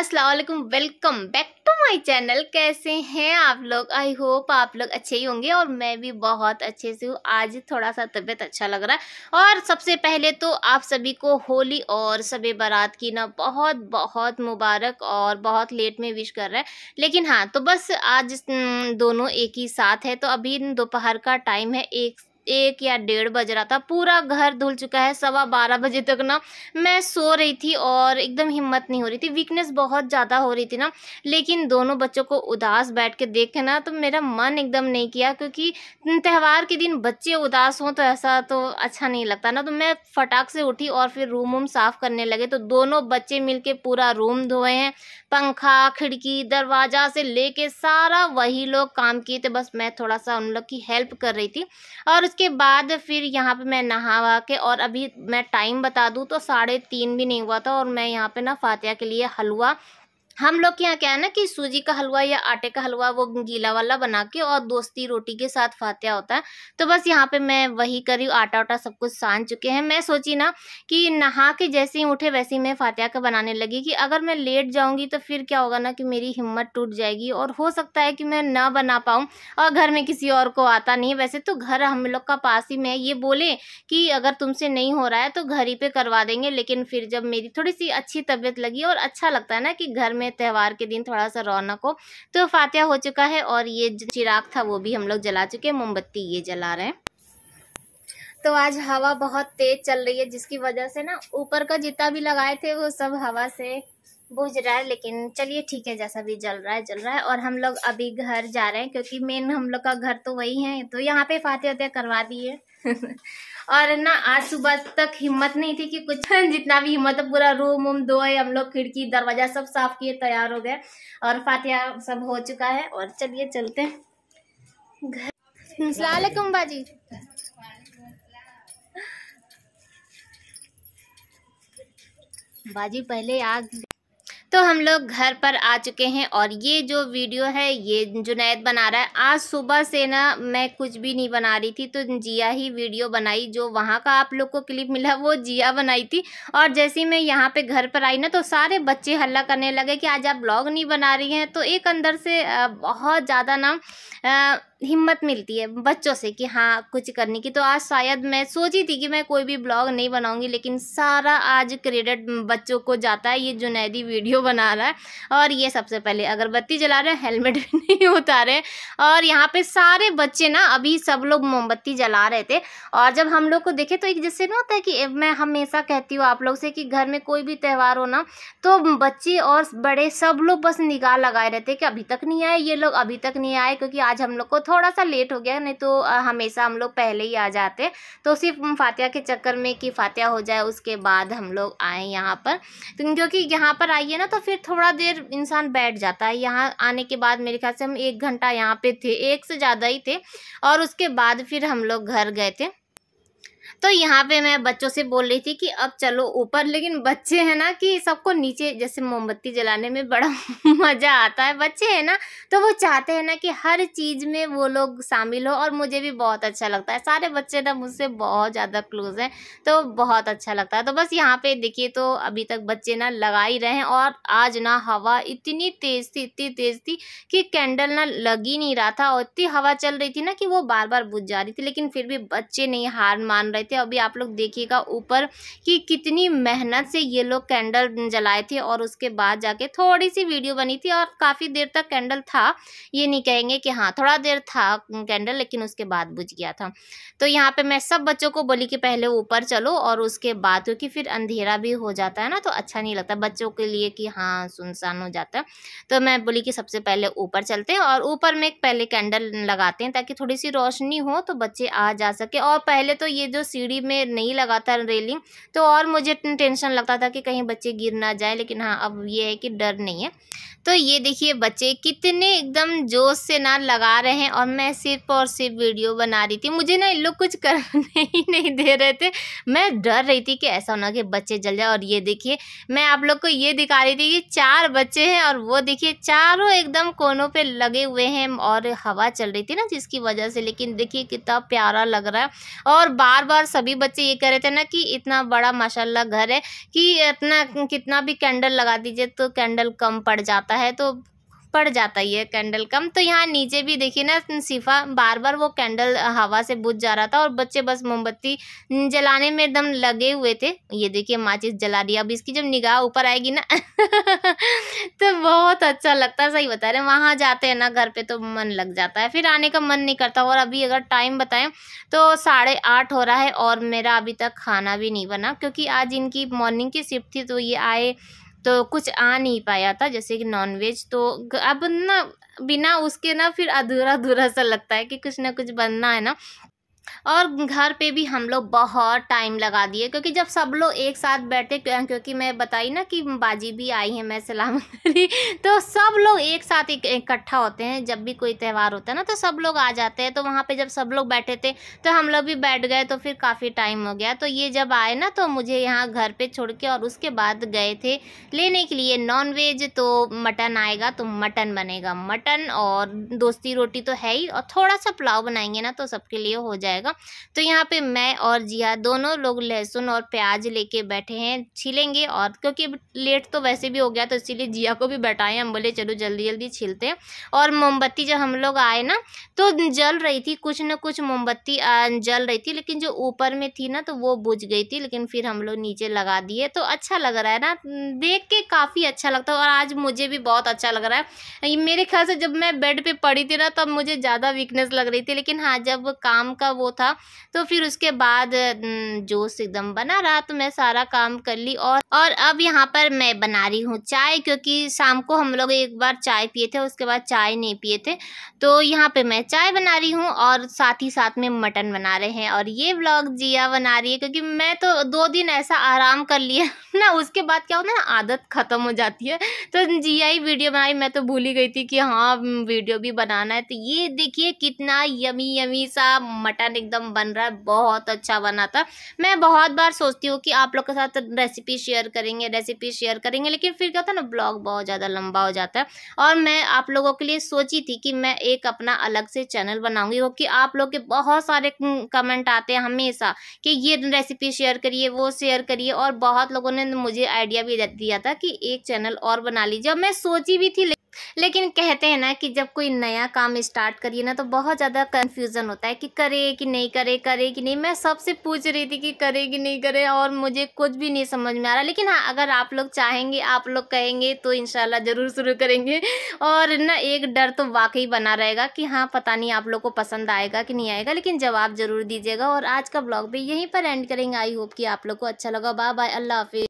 Aslam welcome back to my channel कैसे हैं आप लोग आई होप आप लोग अच्छे ही होंगे और मैं भी बहुत अच्छे से हूँ आज थोड़ा सा तबीयत अच्छा लग रहा है और सबसे पहले तो आप सभी को होली और सब बारात की ना बहुत बहुत मुबारक और बहुत लेट में विश कर रहा है लेकिन हाँ तो बस आज हम्म, दोनों एक ही साथ है तो अभी दोपहर का टाइम है एक एक या डेढ़ बज रहा था पूरा घर धुल चुका है सवा बारह बजे तक ना मैं सो रही थी और एकदम हिम्मत नहीं हो रही थी वीकनेस बहुत ज़्यादा हो रही थी ना लेकिन दोनों बच्चों को उदास बैठ के देखे ना तो मेरा मन एकदम नहीं किया क्योंकि त्यौहार के दिन बच्चे उदास हों तो ऐसा तो अच्छा नहीं लगता ना तो मैं फटाक से उठी और फिर रूम वूम साफ़ करने लगे तो दोनों बच्चे मिल पूरा रूम धोए हैं पंखा खिड़की दरवाज़ा से लेके सारा वही लोग काम किए थे बस मैं थोड़ा सा उन लोग की हेल्प कर रही थी और उसके बाद फिर यहाँ पे मैं नहा वहा के और अभी मैं टाइम बता दूँ तो साढ़े तीन भी नहीं हुआ था और मैं यहाँ पे ना फातिया के लिए हलवा हम लोग के यहाँ क्या है ना कि सूजी का हलवा या आटे का हलवा वो गीला वाला बना के और दोस्ती रोटी के साथ फातिया होता है तो बस यहाँ पे मैं वही करी आटा उटा सब कुछ सान चुके हैं मैं सोची ना कि नहा के जैसे ही उठे वैसे ही मैं फातिया का बनाने लगी कि अगर मैं लेट जाऊँगी तो फिर क्या होगा ना कि मेरी हिम्मत टूट जाएगी और हो सकता है कि मैं ना बना पाऊँ और घर में किसी और को आता नहीं वैसे तो घर हम लोग का पास ही में ये बोले कि अगर तुमसे नहीं हो रहा है तो घर ही पर करवा देंगे लेकिन फिर जब मेरी थोड़ी सी अच्छी तबीयत लगी और अच्छा लगता है ना कि घर में हैं त्यौहार के दिन थोड़ा सा रौनक हो तो फातिया हो चुका है और ये चिराग था वो भी हम लोग जला चुके हैं मोमबत्ती ये जला रहे हैं तो आज हवा बहुत तेज चल रही है जिसकी वजह से ना ऊपर का जितना भी लगाए थे वो सब हवा से बुझ रहा है लेकिन चलिए ठीक है जैसा भी जल रहा है जल रहा है और हम लोग अभी घर जा रहे हैं क्योंकि मेन हम लोग का घर तो वही है तो यहाँ पे फाते वाते करवा दिए और ना आज सुबह तक हिम्मत नहीं थी कि कुछ जितना भी हिम्मत पूरा रूम वूम धोए हम लोग खिड़की दरवाजा सब साफ किए तैयार हो गए और फातिया सब हो चुका है और चलिए चलते हैं बाजी बाजी पहले आग तो हम लोग घर पर आ चुके हैं और ये जो वीडियो है ये जुनैद बना रहा है आज सुबह से ना मैं कुछ भी नहीं बना रही थी तो जिया ही वीडियो बनाई जो वहाँ का आप लोग को क्लिप मिला वो जिया बनाई थी और जैसे ही मैं यहाँ पे घर पर आई ना तो सारे बच्चे हल्ला करने लगे कि आज आप ब्लॉग नहीं बना रही हैं तो एक अंदर से बहुत ज़्यादा ना हिम्मत मिलती है बच्चों से कि हाँ कुछ करने की तो आज शायद मैं सोची थी कि मैं कोई भी ब्लॉग नहीं बनाऊंगी लेकिन सारा आज क्रेडिट बच्चों को जाता है ये जुनैदी वीडियो बना रहा है और ये सबसे पहले अगरबत्ती जला रहे हैं हेलमेट भी नहीं उतारे और यहाँ पे सारे बच्चे ना अभी सब लोग मोमबत्ती जला रहे थे और जब हम लोग को देखे तो एक जैसे ना होता है कि मैं हमेशा कहती हूँ आप लोग से कि घर में कोई भी त्यौहार हो ना तो बच्चे और बड़े सब लोग बस निगाह लगाए रहते कि अभी तक नहीं आए ये लोग अभी तक नहीं आए क्योंकि आज हम लोग को थोड़ा सा लेट हो गया नहीं तो हमेशा हम लोग पहले ही आ जाते तो सिर्फ फातिया के चक्कर में कि फातिया हो जाए उसके बाद हम लोग आए यहाँ पर तो क्योंकि यहाँ पर आइए ना तो फिर थोड़ा देर इंसान बैठ जाता है यहाँ आने के बाद मेरे ख्याल से हम एक घंटा यहाँ पर थे एक से ज़्यादा ही थे और उसके बाद फिर हम लोग घर गए थे तो यहाँ पे मैं बच्चों से बोल रही थी कि अब चलो ऊपर लेकिन बच्चे हैं ना कि सबको नीचे जैसे मोमबत्ती जलाने में बड़ा मज़ा आता है बच्चे हैं ना तो वो चाहते हैं ना कि हर चीज़ में वो लोग शामिल हो और मुझे भी बहुत अच्छा लगता है सारे बच्चे ना मुझसे बहुत ज़्यादा क्लोज हैं तो बहुत अच्छा लगता है तो बस यहाँ पर देखिए तो अभी तक बच्चे ना लगा ही रहे हैं और आज ना हवा इतनी तेज़ थी इतनी तेज़ थी कि कैंडल ना लग ही नहीं रहा था और इतनी हवा चल रही थी ना कि वो बार बार बुझ जा रही थी लेकिन फिर भी बच्चे नहीं हार मान रहे थे थे अभी आप लोग देखिएगा ऊपर कि कितनी मेहनत से ये लोग कैंडल जलाए थे और उसके बाद जाके थोड़ी सी वीडियो बनी थी और काफ़ी देर तक कैंडल था ये नहीं कहेंगे कि हाँ थोड़ा देर था कैंडल लेकिन उसके बाद बुझ गया था तो यहाँ पर मैं सब बच्चों को बोली कि पहले ऊपर चलो और उसके बाद क्योंकि फिर अंधेरा भी हो जाता है ना तो अच्छा नहीं लगता बच्चों के लिए कि हाँ सुनसान हो जाता है तो मैं बोली कि सबसे पहले ऊपर चलते हैं और ऊपर में पहले कैंडल लगाते हैं ताकि थोड़ी सी रोशनी हो तो बच्चे आ जा सके और पहले तो ये जो सी सीढ़ी में नहीं लगा था रेलिंग तो और मुझे टेंशन लगता था कि कहीं बच्चे गिर ना जाए लेकिन हाँ अब ये है कि डर नहीं है तो ये देखिए बच्चे कितने एकदम जोश से ना लगा रहे हैं और मैं सिर्फ और सिर्फ वीडियो बना रही थी मुझे ना इन लोग कुछ करने ही नहीं दे रहे थे मैं डर रही थी कि ऐसा होना कि बच्चे जल जाए और ये देखिए मैं आप लोग को ये दिखा रही थी कि चार बच्चे हैं और वो देखिए चारों एकदम कोनों पर लगे हुए हैं और हवा चल रही थी ना जिसकी वजह से लेकिन देखिए कितना प्यारा लग रहा है और बार बार सभी बच्चे ये कह रहे थे ना कि इतना बड़ा माशाल्लाह घर है कि अपना कितना भी कैंडल लगा दीजिए तो कैंडल कम पड़ जाता जाता है तो पड़ जाता ही है कैंडल कम तो यहाँ नीचे भी देखिए ना सिफा बार बार वो कैंडल हवा से बुझ जा रहा था और बच्चे बस मोमबत्ती जलाने में एकदम लगे हुए थे ये देखिए माचिस जला दिया अब इसकी जब निगाह ऊपर आएगी ना तो बहुत अच्छा लगता है सही बता रहे वहाँ जाते हैं ना घर पर तो मन लग जाता है फिर आने का मन नहीं करता और अभी अगर टाइम बताएं तो साढ़े आठ हो रहा है और मेरा अभी तक खाना भी नहीं बना क्योंकि आज इनकी मॉर्निंग की शिफ्ट थी तो ये आए तो कुछ आ नहीं पाया था जैसे कि नॉनवेज तो अब ना बिना उसके ना फिर अधूरा अधूरा सा लगता है कि कुछ ना कुछ बनना है ना और घर पे भी हम लोग बहुत टाइम लगा दिए क्योंकि जब सब लोग एक साथ बैठे क्योंकि मैं बताई ना कि बाजी भी आई है मैं सलाम करी तो सब लोग एक साथ इकट्ठा होते हैं जब भी कोई त्यौहार होता है ना तो सब लोग आ जाते हैं तो वहाँ पर जब सब लोग बैठे थे तो हम लोग भी बैठ गए तो फिर काफ़ी टाइम हो गया तो ये जब आए ना तो मुझे यहाँ घर पर छोड़ के और उसके बाद गए थे लेने के लिए नॉन वेज तो मटन आएगा तो मटन बनेगा मटन और दोस्ती रोटी तो है ही और थोड़ा सा पुलाव बनाएंगे ना तो सबके लिए हो जाएगा जाएगा तो यहाँ पे मैं और जिया दोनों लोग लहसुन और प्याज लेके बैठे हैं छीलेंगे और क्योंकि लेट तो वैसे भी हो गया तो इसीलिए जिया को भी बैठाए हम बोले चलो जल्दी जल्दी छीलते हैं और मोमबत्ती जब हम लोग आए ना तो जल रही थी कुछ ना कुछ मोमबत्ती जल रही थी लेकिन जो ऊपर में थी ना तो वो बुझ गई थी लेकिन फिर हम लोग नीचे लगा दिए तो अच्छा लग रहा है ना देख के काफ़ी अच्छा लगता है और आज मुझे भी बहुत अच्छा लग रहा है मेरे ख्याल से जब मैं बेड पे पड़ी थी ना तब तो मुझे ज़्यादा वीकनेस लग रही थी लेकिन हाँ जब काम का वो था तो फिर उसके बाद जोश एकदम बना रहा तो मैं सारा काम कर ली और और अब यहाँ पर मैं बना रही हूँ चाय क्योंकि शाम को हम लोग एक बार चाय पिए थे उसके बाद चाय नहीं पिए थे तो यहाँ पर मैं चाय बना रही हूँ और साथ ही साथ में मटन बना रहे हैं और ये ब्लॉग जिया बना रही है क्योंकि मैं तो दो दिन ऐसा आराम कर लिया ना उसके बाद क्या होता है ना आदत ख़त्म हो जाती है तो जिया ही वीडियो बनाई मैं तो भूल ही गई थी कि हाँ वीडियो भी बनाना है तो ये देखिए कितना यमी यमी सा मटन डिज़ाइन एकदम बन रहा है बहुत अच्छा बना था मैं बहुत बार सोचती हूँ कि आप लोग के साथ रेसिपी शेयर करेंगे रेसिपी शेयर करेंगे लेकिन फिर क्या होता है ना ब्लॉग बहुत ज़्यादा लंबा हो जाता है और मैं आप लोगों के लिए सोची थी कि मैं एक अपना अलग से चैनल बनाऊँगी क्योंकि आप लोग के बहुत सारे कमेंट आते हैं हमेशा कि ये रेसिपी शेयर करिए वो शेयर करिए और बहुत लोगों ने मुझे आइडिया भी दिया था कि एक चैनल और बना लीजिए मैं सोची भी थी लेकिन कहते हैं ना कि जब कोई नया काम स्टार्ट करिए ना तो बहुत ज़्यादा कन्फ्यूज़न होता है कि करे कि नहीं करे करे कि नहीं मैं सबसे पूछ रही थी कि करे कि नहीं करे और मुझे कुछ भी नहीं समझ में आ रहा लेकिन हाँ अगर आप लोग चाहेंगे आप लोग कहेंगे तो इन ज़रूर शुरू करेंगे और ना एक डर तो वाकई बना रहेगा कि हाँ पता नहीं आप लोग को पसंद आएगा कि नहीं आएगा लेकिन जवाब ज़रूर दीजिएगा और आज का ब्लॉग भी यहीं पर एंड करेंगे आई होप कि आप लोग को अच्छा लगा बाय बाय अल्लाह हाफिज़